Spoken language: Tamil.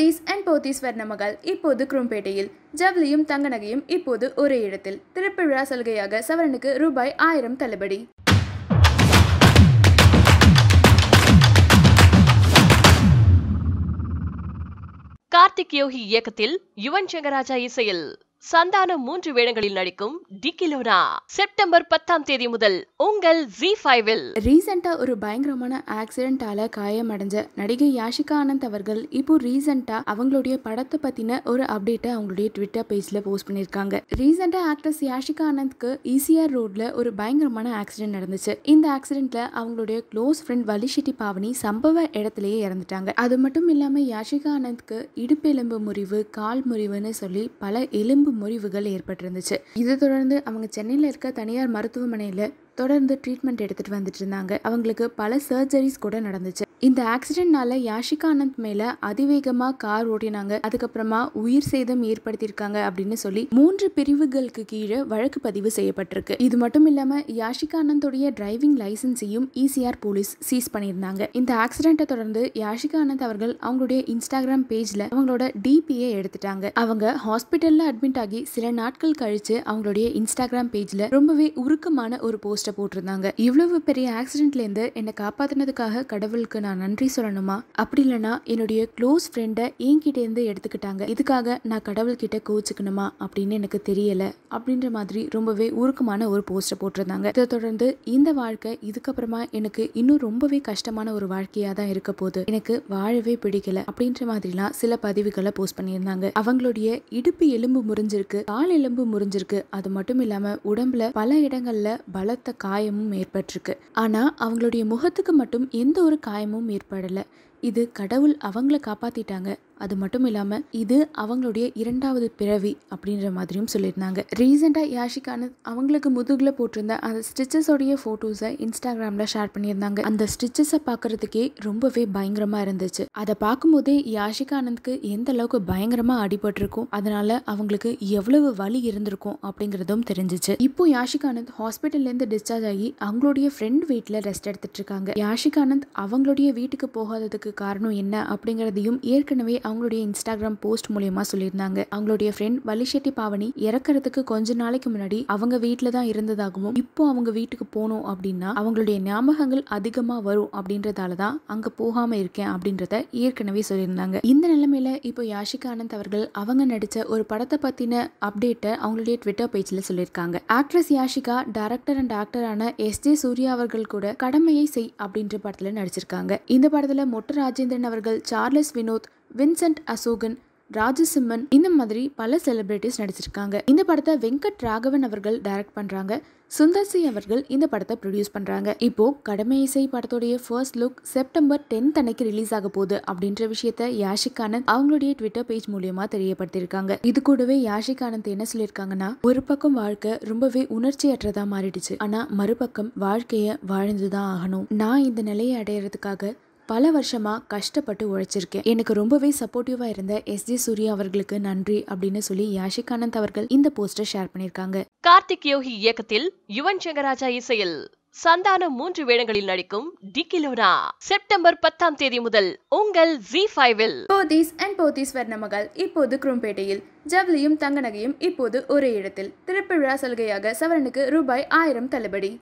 சதீஷ் அண்ட் போத்தீஸ்வர் மகள் இப்போது குரும்பேட்டையில் ஜவுளியும் தங்க நகையும் இப்போது ஒரே இடத்தில் திருப்பிழா சலுகையாக சவரனுக்கு ரூபாய் ஆயிரம் தள்ளுபடி கார்த்திக் யோகி இயக்கத்தில் யுவன் சங்கராஜா இசையில் சந்தானம் மூன்று வேடங்களில் நடிக்கும் டிகிலோனா செப்டம்பர் பத்தாம் தேதி முதல் உங்கள் ஜி ஃபைவில் ரீசெண்டா ஒரு பயங்கரமான ஆக்சிடென்டால காயமடைஞ்ச நடிகை யாஷிகா ஆனந்த் அவர்கள் இப்போ ரீசெண்டா அவங்களுடைய படத்தை பத்தின ஒரு அப்டேட்டை அவங்களுடைய ட்விட்டர் பேஜ்ல போஸ்ட் பண்ணியிருக்காங்க ரீசெண்டா ஆக்ட்ரஸ் யாஷிகா ஆனந்த்க்கு ஈசிஆர் ரோட்ல ஒரு பயங்கரமான ஆக்சிடென்ட் நடந்துச்சு இந்த ஆக்சிடென்ட்ல அவங்களுடைய க்ளோஸ் ஃப்ரெண்ட் வலிஷெட்டி பாவனி சம்பவ இடத்திலேயே இறந்துட்டாங்க அது மட்டும் இல்லாம யாஷிகா ஆனந்த்க்கு இடுப்பெலும்பு முறிவு கால் முறிவுன்னு சொல்லி பல எலும்பு நான்கு முறிவுகள் ஏற்பட்டிருந்துச்சு இதை தொடர்ந்து அவங்க சென்னையில் இருக்க தனியார் மருத்துவமனையில் தொடர்ந்து ட்ரீட்மெண்ட் எடுத்துகிட்டு வந்துட்டு இருந்தாங்க அவங்களுக்கு பல சர்ஜரிஸ் கூட நடந்துச்சு இந்த ஆக்சிடென்ட்னால யாஷிகா அனந்த் மேல அதிவேகமாக கார் ஓட்டினாங்க அதுக்கப்புறமா உயிர் சேதம் ஏற்படுத்தியிருக்காங்க அப்படின்னு சொல்லி மூன்று பிரிவுகளுக்கு கீழே வழக்கு பதிவு செய்யப்பட்டிருக்கு இது மட்டும் இல்லாம யாஷிகா அனந்தோடைய டிரைவிங் லைசன்ஸையும் இசிஆர் போலீஸ் சீஸ் பண்ணியிருந்தாங்க இந்த ஆக்சிடென்ட்டை தொடர்ந்து யாஷிகா அனந்த் அவர்கள் அவங்களுடைய இன்ஸ்டாகிராம் பேஜ்ல அவங்களோட டிபியை எடுத்துட்டாங்க அவங்க ஹாஸ்பிட்டல்ல அட்மிட் ஆகி சில நாட்கள் கழிச்சு அவங்களுடைய இன்ஸ்டாகிராம் பேஜ்ல ரொம்பவே உருக்கமான ஒரு போஸ்ட போட்டிருந்தாங்க இவ்வளவு பெரிய ஆக்சிடென்ட்ல இருந்து என்னை காப்பாத்தினதுக்காக கடவுளுக்கு நான் நான் நன்றி சொல்லணுமா அப்படி இல்லைனா என்னுடைய க்ளோஸ் ஃப்ரெண்டை என்கிட்டேருந்து எடுத்துக்கிட்டாங்க இதுக்காக நான் கடவுள்கிட்ட கோச்சிக்கணுமா அப்படின்னு எனக்கு தெரியலை அப்படின்ற மாதிரி ரொம்பவே உருக்கமான ஒரு போஸ்டர் போட்டிருந்தாங்க இதை தொடர்ந்து இந்த வாழ்க்கை இதுக்கப்புறமா எனக்கு இன்னும் ரொம்பவே கஷ்டமான ஒரு வாழ்க்கையாக தான் இருக்க போகுது எனக்கு வாழவே பிடிக்கல அப்படின்ற மாதிரிலாம் சில பதிவுகளை போஸ்ட் பண்ணியிருந்தாங்க அவங்களுடைய இடுப்பு எலும்பு முறிஞ்சிருக்கு கால் எலும்பு முறிஞ்சிருக்கு அது மட்டும் இல்லாமல் உடம்புல பல இடங்கள்ல பலத்த காயமும் ஏற்பட்டிருக்கு ஆனால் அவங்களுடைய முகத்துக்கு மட்டும் எந்த ஒரு காயமும் பாதிப்பும் ஏற்படலை இது கடவுள் அவங்கள காப்பாற்றிட்டாங்க அது மட்டும் இல்லாமல் இது அவங்களுடைய இரண்டாவது பிறவி அப்படின்ற மாதிரியும் சொல்லியிருந்தாங்க ரீசெண்டாக யாஷிகான அவங்களுக்கு முதுகில் போட்டிருந்த அந்த ஸ்டிச்சஸோடைய ஃபோட்டோஸை இன்ஸ்டாகிராமில் ஷேர் பண்ணியிருந்தாங்க அந்த ஸ்டிச்சஸை பார்க்குறதுக்கே ரொம்பவே பயங்கரமாக இருந்துச்சு அதை பார்க்கும்போதே யாஷிகானந்த்க்கு எந்த அளவுக்கு பயங்கரமாக அடிபட்டிருக்கும் அதனால அவங்களுக்கு எவ்வளவு வலி இருந்திருக்கும் அப்படிங்கிறதும் தெரிஞ்சிச்சு இப்போ யாஷிகானந்த் ஹாஸ்பிட்டல்லேருந்து டிஸ்சார்ஜ் ஆகி அவங்களுடைய ஃப்ரெண்ட் வீட்டில் ரெஸ்ட் எடுத்துட்டு இருக்காங்க யாஷிகானந்த் அவங்களுடைய வீட்டுக்கு போகாததுக்கு காரணம் என்ன அப்படிங்கிறதையும் ஏற்கனவே அவங்களுடைய இன்ஸ்டாகிராம் போஸ்ட் மூலயமா சொல்லியிருந்தாங்க அவங்களுடைய ஃப்ரெண்ட் வலிஷெட்டி பாவனி இறக்கிறதுக்கு கொஞ்ச நாளைக்கு முன்னாடி அவங்க வீட்டில் தான் இருந்ததாகவும் இப்போ அவங்க வீட்டுக்கு போனோம் அப்படின்னா அவங்களுடைய ஞாபகங்கள் அதிகமாக வரும் அப்படின்றதால தான் அங்கே போகாமல் இருக்கேன் அப்படின்றத ஏற்கனவே சொல்லியிருந்தாங்க இந்த நிலைமையில இப்போ யாஷிகா ஆனந்த் அவர்கள் அவங்க நடித்த ஒரு படத்தை பற்றின அப்டேட்டை அவங்களுடைய ட்விட்டர் பேஜில் சொல்லியிருக்காங்க ஆக்ட்ரஸ் யாஷிகா டேரக்டர் அண்ட் ஆக்டரான எஸ் ஜே சூர்யா அவர்கள் கூட கடமையை செய் அப்படின்ற படத்தில் நடிச்சிருக்காங்க இந்த படத்தில் மொட்ட ராஜேந்திரன் அவர்கள் சார்லஸ் வினோத் வின்சென்ட் அசோகன் ராஜசிம்மன் இந்த மாதிரி பல செலிபிரிட்டிஸ் நடிச்சிருக்காங்க இந்த படத்தை வெங்கட் ராகவன் அவர்கள் டைரக்ட் பண்ணுறாங்க சுந்தர் சி அவர்கள் இந்த படத்தை ப்ரொடியூஸ் பண்ணுறாங்க இப்போ கடமை இசை படத்துடைய ஃபர்ஸ்ட் லுக் செப்டம்பர் டென்த் அன்னைக்கு ரிலீஸ் ஆக போகுது அப்படின்ற விஷயத்த யாஷிகானந்த் அவங்களுடைய ட்விட்டர் பேஜ் மூலியமா தெரியப்படுத்தியிருக்காங்க இது கூடவே யாஷிகானந்த் என்ன சொல்லியிருக்காங்கன்னா ஒரு பக்கம் வாழ்க்கை ரொம்பவே உணர்ச்சியற்றதா மாறிடுச்சு ஆனா மறுபக்கம் வாழ்க்கைய வாழ்ந்துதான் ஆகணும் நான் இந்த நிலையை அடையிறதுக்காக பல வருஷமாக கஷ்டப்பட்டு உழைச்சிருக்கேன் எனக்கு ரொம்பவே சப்போர்ட்டிவாக இருந்த எஸ் ஜி சூர்யா அவர்களுக்கு நன்றி அப்படின்னு சொல்லி யாஷிகானந்த் அவர்கள் இந்த போஸ்டர் ஷேர் பண்ணியிருக்காங்க கார்த்திக் யோகி இயக்கத்தில் யுவன் சங்கராஜா இசையில் சந்தானம் மூன்று வேடங்களில் நடிக்கும் டிகிலோனா செப்டம்பர் பத்தாம் தேதி முதல் உங்கள் ஜி ஃபைவில் போதீஸ் அண்ட் போதீஸ் வர்ணமகள் இப்போது குரும்பேட்டையில் ஜவுளியும் தங்க நகையும் இப்போது ஒரே இடத்தில் திருப்பிழா சலுகையாக சவரனுக்கு ரூபாய் ஆயிரம் தள்ளுபடி